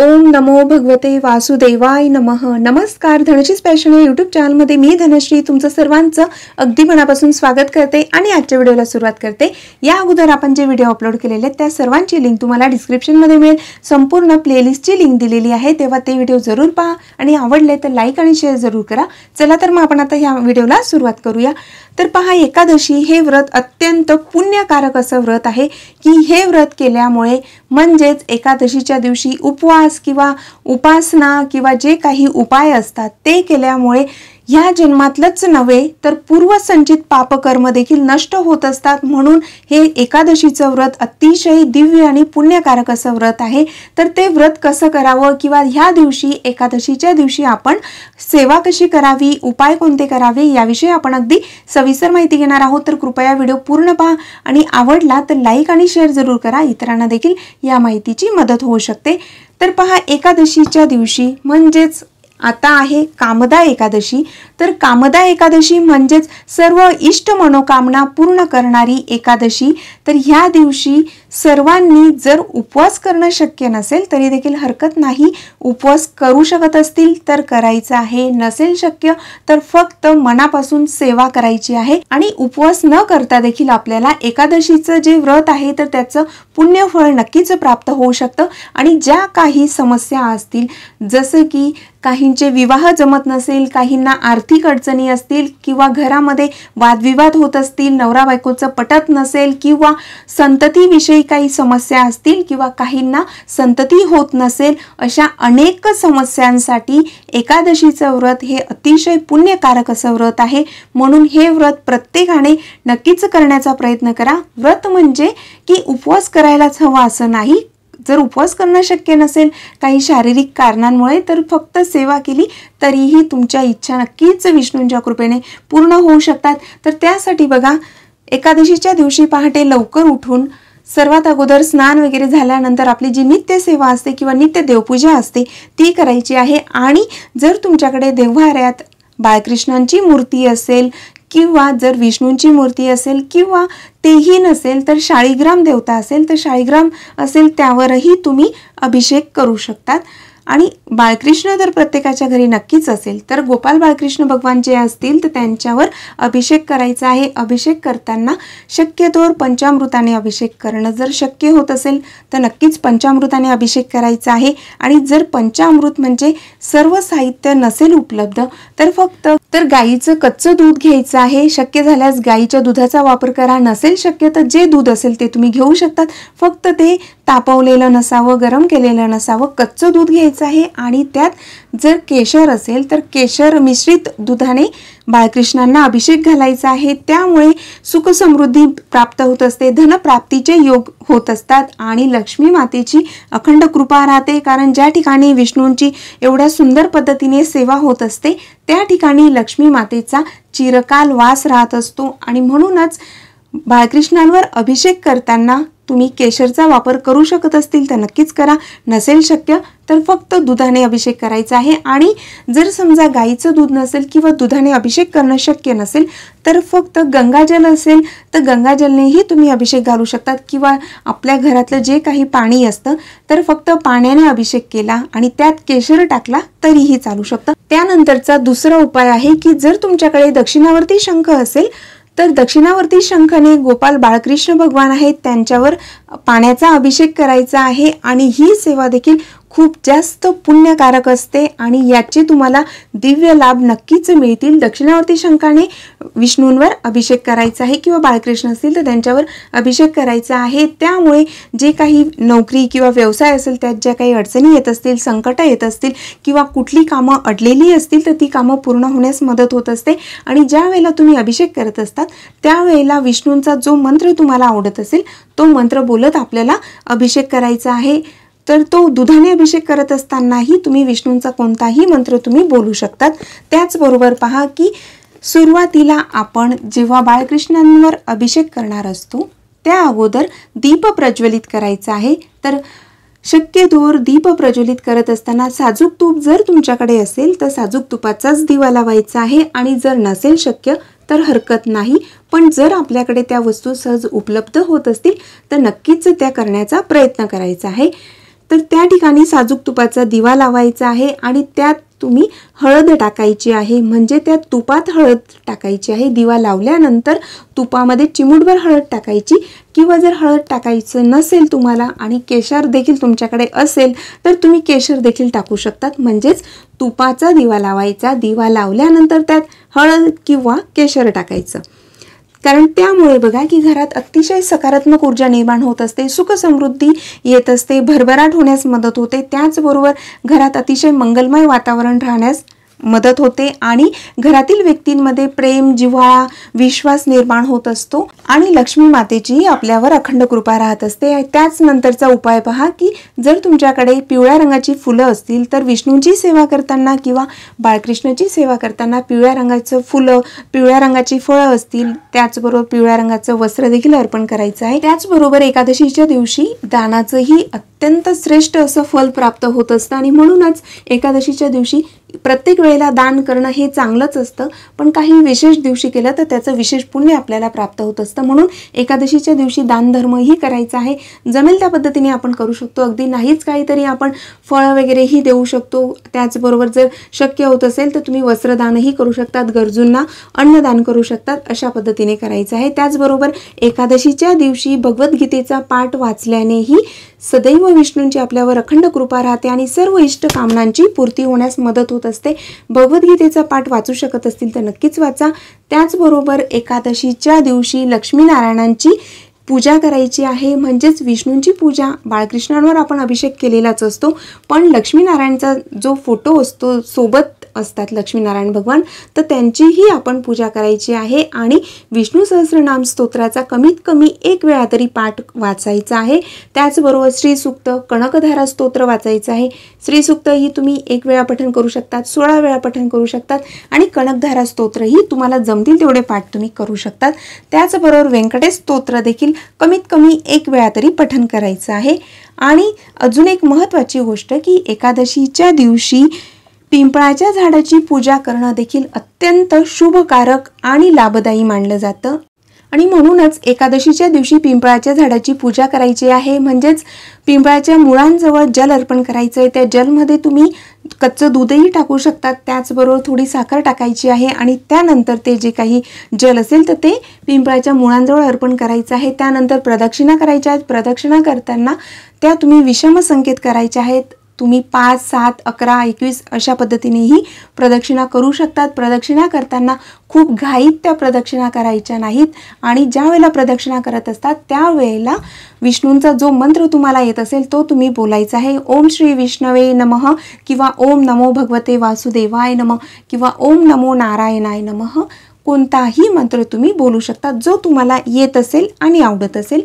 ओम नमो भगवते वासुदेवाय नम नमस्कार धनश्री स्पेशल या यूट्यूब चॅनलमध्ये मी धनश्री तुमचं सर्वांचं अगदी मनापासून स्वागत करते आणि आजच्या व्हिडिओला सुरुवात करते या अगोदर आपण जे व्हिडिओ अपलोड केलेले आहेत त्या सर्वांची लिंक तुम्हाला डिस्क्रिप्शनमध्ये मिळेल संपूर्ण प्लेलिस्टची लिंक दिलेली आहे तेव्हा ते व्हिडिओ जरूर पहा आणि आवडले तर लाईक आणि शेअर जरूर करा चला तर मग आपण आता ह्या व्हिडिओला सुरुवात करूया तर पहा एकादशी हे व्रत अत्यंत पुण्यकारक असं व्रत आहे की हे व्रत केल्यामुळे म्हणजेच एकादशीच्या दिवशी उपवास किंवा उपासना किंवा जे काही उपाय असतात ते केल्यामुळे ह्या जन्मातलंच नव्हे तर पूर्वसंचित पापकर्म देखील नष्ट होत असतात म्हणून हे एकादशीचं व्रत अतिशय दिव्य आणि पुण्यकारक असं व्रत आहे तर ते व्रत कसं करावं किंवा ह्या दिवशी एकादशीच्या दिवशी आपण सेवा कशी करावी उपाय कोणते करावे याविषयी आपण अगदी सविस्तर माहिती घेणार आहोत तर कृपया व्हिडिओ पूर्ण पहा आणि आवडला तर लाईक आणि शेअर जरूर करा इतरांना देखील या माहितीची मदत होऊ शकते तर पहा एकादशीच्या दिवशी म्हणजेच आता आहे कामदा एकादशी तर कामदा एकादशी म्हणजेच सर्व इष्ट मनोकामना पूर्ण करणारी एकादशी तर ह्या दिवशी सर्वांनी जर उपवास करणं शक्य नसेल तरी देखील हरकत नाही उपवास करू शकत असतील तर करायचं आहे नसेल शक्य तर फक्त मनापासून सेवा करायची आहे आणि उपवास न करता देखील आपल्याला एकादशीचं जे व्रत आहे तर त्याचं पुण्यफळ नक्कीच प्राप्त होऊ शकतं आणि ज्या काही समस्या असतील जसं की काही काहींचे विवाह जमत नसेल काहींना आर्थिक अडचणी असतील किंवा घरामध्ये वादविवाद होत असतील नवरा बायकोचं पटत नसेल किंवा संततीविषयी काही समस्या असतील किंवा काहींना संतती होत नसेल अशा अनेक समस्यांसाठी एकादशीचं व्रत हे अतिशय पुण्यकारक असं व्रत आहे म्हणून हे व्रत प्रत्येकाने नक्कीच करण्याचा प्रयत्न करा व्रत म्हणजे की उपवास करायलाच हवा असं नाही जर उपवास करणं शक्य नसेल काही शारीरिक कारणांमुळे तर फक्त सेवा केली तरीही तुमच्या इच्छा नक्कीच विष्णूंच्या कृपेने पूर्ण होऊ शकतात तर त्यासाठी बघा एकादशीच्या दिवशी पहाटे लवकर उठून सर्वात अगोदर स्नान वगैरे झाल्यानंतर आपली जी नित्य सेवा असते किंवा नित्य देवपूजा असते ती करायची आहे आणि जर तुमच्याकडे देव्हाऱ्यात बाळकृष्णांची मूर्ती असेल किंवा जर विष्णूंची मूर्ती असेल किंवा तेही नसेल तर शाळीग्राम देवता असेल तर शाळीग्राम असेल त्यावरही तुम्ही अभिषेक करू शकतात आणि बाळकृष्ण जर प्रत्येकाच्या घरी नक्कीच असेल तर गोपाल बाळकृष्ण भगवान जे असतील तर त्यांच्यावर अभिषेक करायचा आहे अभिषेक करताना शक्यतोवर पंचामृताने अभिषेक करणं जर शक्य होत असेल तर नक्कीच पंचामृताने अभिषेक करायचा आहे आणि जर पंचामृत म्हणजे सर्व साहित्य नसेल उपलब्ध तर फक्त तर गायीचं कच्चं दूध घ्यायचं आहे शक्य झाल्यास गाईच्या दुधाचा वापर करा नसेल शक्य तर जे दूध असेल ते तुम्ही घेऊ शकतात फक्त ते तापवलेलं नसावं गरम केलेलं नसावं कच्चं दूध घ्यायचं आहे आणि त्यात जर केशर असेल तर केशर मिश्रित दुधाने बाळकृष्णांना अभिषेक घालायचा आहे त्यामुळे सुखसमृद्धी प्राप्त होत असते धनप्राप्तीचे योग होत असतात आणि लक्ष्मी मातेची अखंड कृपा राहते कारण ज्या ठिकाणी विष्णूंची एवढ्या सुंदर पद्धतीने सेवा होत असते त्या ठिकाणी लक्ष्मी मातेचा चिरकाल वास राहत असतो आणि म्हणूनच बाळकृष्णांवर अभिषेक करताना तुम्ही केशरचा वापर करू शकत असतील तर नक्कीच करा नसेल शक्य तर फक्त दुधाने अभिषेक करायचा आहे आणि जर समजा गाईचं दूध नसेल किंवा दुधाने अभिषेक करणं शक्य नसेल तर फक्त गंगाजल असेल तर गंगाजलनेही तुम्ही अभिषेक घालू शकतात किंवा आपल्या घरातलं जे काही पाणी असतं तर फक्त पाण्याने अभिषेक केला आणि त्यात केशर टाकला तरीही चालू शकतं त्यानंतरचा दुसरा उपाय आहे की जर तुमच्याकडे दक्षिणावरती शंख असेल तर दक्षिणावर्ती शंखने गोपाल बाळकृष्ण भगवान आहेत त्यांच्यावर पाण्याचा अभिषेक करायचा आहे आणि ही सेवा देखील खूप जास्त पुण्यकारक असते आणि याचे तुम्हाला दिव्य लाभ नक्कीच मिळतील दक्षिणावर्ती शंखाने विष्णूंवर अभिषेक करायचा आहे किंवा बाळकृष्ण असतील तर त्यांच्यावर अभिषेक करायचा आहे त्यामुळे जे काही नोकरी किंवा व्यवसाय असेल त्यात ज्या काही अडचणी येत असतील संकटं येत असतील किंवा कुठली कामं अडलेली असतील तर ती कामं पूर्ण होण्यास मदत होत असते आणि ज्या वेळेला तुम्ही अभिषेक करत असतात त्यावेळेला विष्णूंचा जो मंत्र तुम्हाला आवडत असेल तो मंत्र बोलत आपल्याला अभिषेक करायचा आहे तर तो दुधाने अभिषेक करत असतानाही तुम्ही विष्णूंचा कोणताही मंत्र तुम्ही बोलू शकतात त्याचबरोबर पहा की सुरुवातीला आपण जेव्हा बाळकृष्णांवर अभिषेक करणार असतो त्या अगोदर दीप प्रज्वलित करायचं आहे तर शक्यतोवर दीप प्रज्वलित करत असताना साजूक तूप जर तुमच्याकडे असेल तर साजूक तुपाचाच दिवा लावायचा आहे आणि जर नसेल शक्य तर हरकत नाही पण जर आपल्याकडे त्या वस्तू सहज उपलब्ध होत असतील तर नक्कीच त्या करण्याचा प्रयत्न करायचा आहे तर त्या ठिकाणी साजूक तुपाचा दिवा लावायचा आहे आणि त्यात तुम्ही हळद टाकायची आहे म्हणजे त्या तुपात हळद टाकायची आहे दिवा लावल्यानंतर तुपामध्ये चिमूटभर हळद टाकायची किंवा जर हळद टाकायचं नसेल तुम्हाला आणि केशर देखील तुमच्याकडे असेल तर तुम्ही केशर देखील टाकू शकतात म्हणजेच तुपाचा दिवा लावायचा दिवा लावल्यानंतर त्यात हळद किंवा केशर टाकायचं कारण त्यामुळे बघा की घरात अतिशय सकारात्मक ऊर्जा निर्माण होत असते सुखसमृद्धी येत असते भरभराट होण्यास मदत होते त्याचबरोबर घरात अतिशय मंगलमय वातावरण राहण्यास मदत होते आणि घरातील व्यक्तींमध्ये प्रेम जिव्हाळा विश्वास निर्माण होत असतो आणि लक्ष्मी मातेची आपल्यावर अखंड कृपा राहत असते त्याच नंतरचा उपाय पहा की जर तुमच्याकडे पिवळ्या रंगाची फुलं असतील तर विष्णूंची सेवा करताना किंवा बाळकृष्णाची सेवा करताना पिवळ्या रंगाचं फुलं पिवळ्या रंगाची फळं असतील त्याचबरोबर पिवळ्या रंगाचं वस्त्र देखील अर्पण करायचं आहे त्याचबरोबर एकादशीच्या दिवशी दानाचंही अत्यंत श्रेष्ठ असं फल प्राप्त होत असतं आणि म्हणूनच एकादशीच्या दिवशी प्रत्येक वेळेला दान करणं हे चांगलंच असतं पण काही विशेष दिवशी केलं तर त्याचं विशेष पुण्य आपल्याला प्राप्त होत असतं म्हणून एकादशीच्या दिवशी दानधर्मही करायचा आहे जमेल त्या पद्धतीने आपण करू शकतो अगदी नाहीच काहीतरी आपण फळं वगैरेही देऊ शकतो त्याचबरोबर जर शक्य होत असेल तर तुम्ही वस्त्रदानही करू शकतात गरजूंना अन्नदान करू शकतात अशा पद्धतीने करायचं आहे त्याचबरोबर एकादशीच्या दिवशी भगवद्गीतेचा पाठ वाचल्यानेही सदैव विष्णूंची आपल्यावर अखंड कृपा राहते आणि सर्व इष्ट कामनांची पूर्ती होण्यास मदत होत असते भगवद्गीतेचा पाठ वाचू शकत असतील तर नक्कीच वाचा त्याचबरोबर एकादशीच्या दिवशी लक्ष्मीनारायणांची पूजा करायची आहे म्हणजेच विष्णूंची पूजा बाळकृष्णांवर आपण अभिषेक केलेलाच असतो पण लक्ष्मीनारायणचा जो फोटो असतो सोबत असतात लक्ष्मीनारायण भगवान तर त्यांचीही आपण पूजा करायची आहे आणि विष्णू सहस्रनाम स्तोत्राचा कमीत कमी एक वेळा तरी पाठ वाचायचा आहे त्याचबरोबर श्रीसूक्त कणकधारा स्तोत्र वाचायचं आहे श्रीसुक्त ही तुम्ही एक वेळा पठण करू शकतात सोळा वेळा पठण करू शकतात आणि कणकधारा स्तोत्रही तुम्हाला जमतील तेवढे पाठ तुम्ही करू शकतात त्याचबरोबर व्यंकटेश स्तोत्र देखील कमीत कमी एक वेळा तरी पठण करायचं आहे आणि अजून एक महत्त्वाची गोष्ट की एकादशीच्या दिवशी पिंपळाच्या झाडाची पूजा करणं देखील अत्यंत शुभकारक आणि लाभदायी मानलं जातं आणि म्हणूनच एकादशीच्या दिवशी पिंपळाच्या झाडाची पूजा करायची आहे म्हणजेच पिंपळाच्या मुळांजवळ जल अर्पण करायचं आहे त्या जलमध्ये तुम्ही कच्चं दूधही टाकू शकतात त्याचबरोबर थोडी साखर टाकायची आहे आणि त्यानंतर ते जे काही जल असेल तर ते पिंपळाच्या मुळांजवळ अर्पण करायचं आहे त्यानंतर प्रदक्षिणा करायच्या आहेत प्रदक्षिणा करताना त्या तुम्ही विषम संकेत करायच्या आहेत तुम्ही पाच सात अकरा एकवीस अशा पद्धतीनेही प्रदक्षिणा करू शकतात प्रदक्षिणा करताना खूप घाईत त्या प्रदक्षिणा करायच्या नाहीत आणि ज्या वेळेला प्रदक्षिणा करत असतात त्यावेळेला विष्णूंचा जो मंत्र तुम्हाला येत असेल तो तुम्ही बोलायचा आहे ओम श्री विष्णवे नमः किंवा ओम नमो भगवते वासुदेवाय नम किंवा ओम नमो नारायणाय नमः कोणताही मंत्र तुम्ही बोलू शकता जो तुम्हाला येत असेल आणि आवडत असेल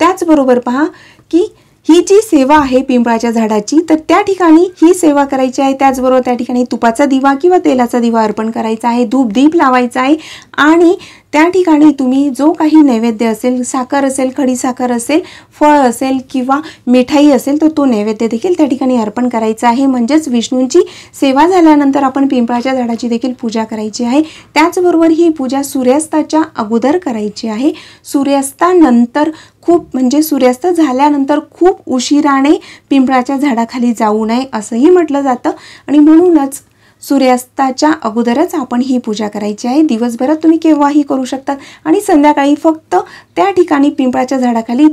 त्याचबरोबर पहा की ही जी सेवा आहे पिंपळाच्या झाडाची तर त्या ठिकाणी ही सेवा करायची आहे त्याचबरोबर त्या ठिकाणी तुपाचा दिवा किंवा तेलाचा दिवा अर्पण करायचा आहे धूप दीप लावायचा आहे आणि त्या ठिकाणी तुम्ही जो काही नैवेद्य असेल साखर असेल खडीसाखर असेल फळ असेल किंवा मिठाई असेल तर तो, तो नैवेद्य देखील त्या ठिकाणी अर्पण करायचा आहे म्हणजेच विष्णूंची सेवा झाल्यानंतर आपण पिंपळाच्या झाडाची देखील पूजा करायची आहे त्याचबरोबर ही पूजा सूर्यास्ताच्या अगोदर करायची आहे सूर्यास्तानंतर खूप म्हणजे सूर्यास्त झाल्यानंतर खूप उशिराने पिंपळाच्या झाडाखाली जाऊ नये असंही म्हटलं जातं आणि म्हणूनच सूर्यास्ताच्या अगोदरच आपण ही पूजा करायची आहे दिवसभरात तुम्ही केव्हाही करू शकतात आणि संध्याकाळी फक्त त्या ठिकाणी पिंपळाच्या झाडाखाली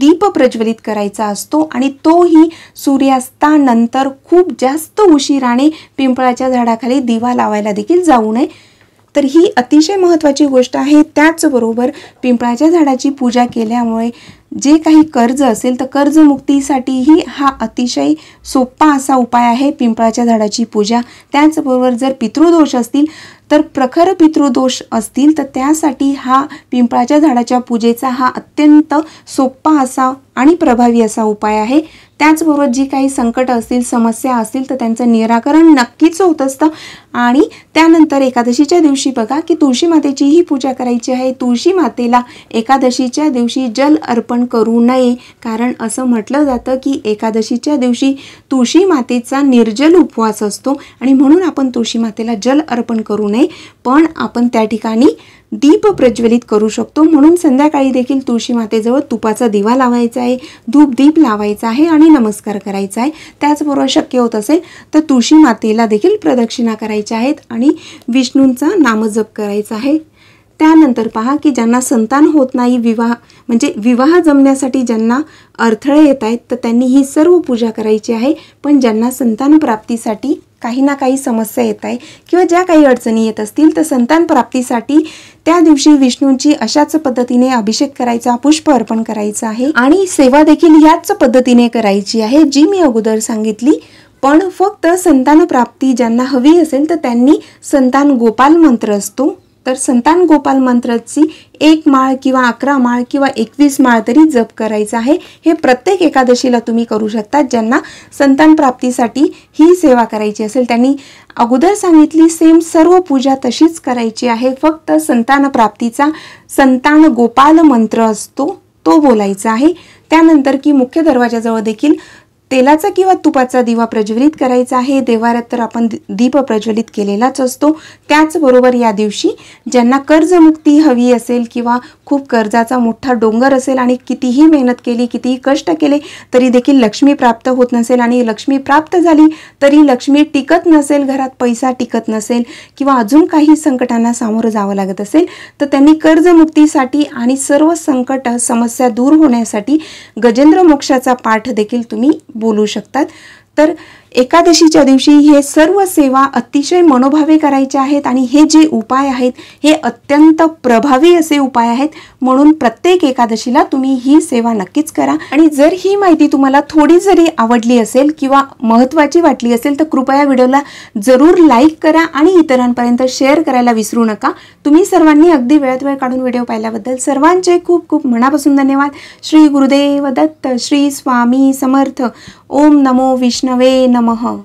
दीप प्रज्वलित करायचा असतो आणि तोही सूर्यास्तानंतर खूप जास्त उशिराने पिंपळाच्या झाडाखाली दिवा लावायला देखील जाऊ नये तर ही अतिशय महत्त्वाची गोष्ट आहे त्याचबरोबर पिंपळाच्या झाडाची पूजा केल्यामुळे जे काही कर्ज असेल तर कर्जमुक्तीसाठीही हा अतिशय सोपा असा उपाय आहे पिंपळाच्या झाडाची पूजा त्याचबरोबर जर पितृदोष असतील तर प्रखर पितृदोष असतील तर त्यासाठी हा पिंपळाच्या झाडाच्या पूजेचा हा अत्यंत सोपा असा आणि प्रभावी असा उपाय आहे त्याचबरोबर जी काही संकट असतील समस्या असतील तर त्यांचं निराकरण नक्कीच होत असतं आणि त्यानंतर एकादशीच्या दिवशी बघा की तुळशी मातेची ही पूजा करायची आहे तुळशी मातेला एकादशीच्या दिवशी जल अर्पण करू नये कारण असं म्हटलं जातं की एकादशीच्या दिवशी तुळशी मातेचा निर्जल उपवास असतो आणि म्हणून आपण तुळशी मातेला जल अर्पण करू नये पण आपण त्या ठिकाणी दीप प्रज्वलित करू शकतो म्हणून संध्याकाळी देखील तुळशी मातेजवळ तुपाचा दिवा लावायचा आहे धूप दीप लावायचा आहे आणि नमस्कार करायचा आहे त्याचबरोबर शक्य होत असेल तर तुळशी मातेला देखील प्रदक्षिणा करायच्या आहेत आणि विष्णूंचा नामजप करायचा आहे त्यानंतर पहा की ज्यांना संतान होत नाही विवाह म्हणजे विवाह जमण्यासाठी ज्यांना अडथळे येत आहेत तर त्यांनी ही सर्व पूजा करायची आहे पण ज्यांना संतान प्राप्तीसाठी काही ना काही समस्या येत आहे किंवा ज्या काही अडचणी येत असतील तर संतान प्राप्तीसाठी त्या दिवशी विष्णूंची अशाच पद्धतीने अभिषेक करायचा पुष्प अर्पण करायचा आहे आणि सेवा देखील याच पद्धतीने करायची आहे जी मी अगोदर सांगितली पण फक्त संतान प्राप्ती ज्यांना हवी असेल तर त्यांनी संतान गोपाल मंत्र असतो तर संतान गोपाल मंत्राची एक माळ किंवा अकरा माळ किंवा एकवीस माळ तरी जप करायचं आहे हे प्रत्येक एकादशीला तुम्ही करू शकता ज्यांना संतान प्राप्तीसाठी ही सेवा करायची असेल त्यांनी अगोदर सांगितली सेम सर्व पूजा तशीच करायची आहे फक्त संतान प्राप्तीचा संतान गोपाल मंत्र असतो तो बोलायचा आहे त्यानंतर की मुख्य दरवाजाजवळ देखील तेलाचा किंवा तुपाचा दिवा प्रज्वलित करायचा आहे देवारात तर आपण दीप प्रज्वलित केलेलाच असतो त्याचबरोबर या दिवशी ज्यांना कर्जमुक्ती हवी असेल किंवा खूप कर्जाचा मोठा डोंगर असेल आणि कितीही मेहनत केली कितीही कष्ट केले तरी देखील लक्ष्मी प्राप्त होत नसेल आणि लक्ष्मी प्राप्त झाली तरी लक्ष्मी टिकत नसेल घरात पैसा टिकत नसेल किंवा अजून काही संकटांना सामोरं जावं लागत असेल तर त्यांनी कर्जमुक्तीसाठी आणि सर्व संकट समस्या दूर होण्यासाठी गजेंद्र मोक्षाचा पाठ देखील तुम्ही बोलू शकतात तर एकादशीच्या दिवशी हे सर्व सेवा अतिशय मनोभावे करायच्या आहेत आणि हे जे उपाय आहेत हे अत्यंत प्रभावी असे उपाय आहेत म्हणून प्रत्येक एकादशीला तुम्ही ही सेवा नक्कीच करा आणि जर ही माहिती तुम्हाला थोडी जरी आवडली असेल किंवा महत्त्वाची वाटली असेल तर कृपया व्हिडिओला जरूर लाईक करा आणि इतरांपर्यंत शेअर करायला विसरू नका तुम्ही सर्वांनी अगदी वेळात वेळ काढून व्हिडिओ पाहिल्याबद्दल सर्वांचे खूप खूप मनापासून धन्यवाद श्री गुरुदेव दत्त श्री स्वामी समर्थ ओम नमो विष्णवे नम 么好。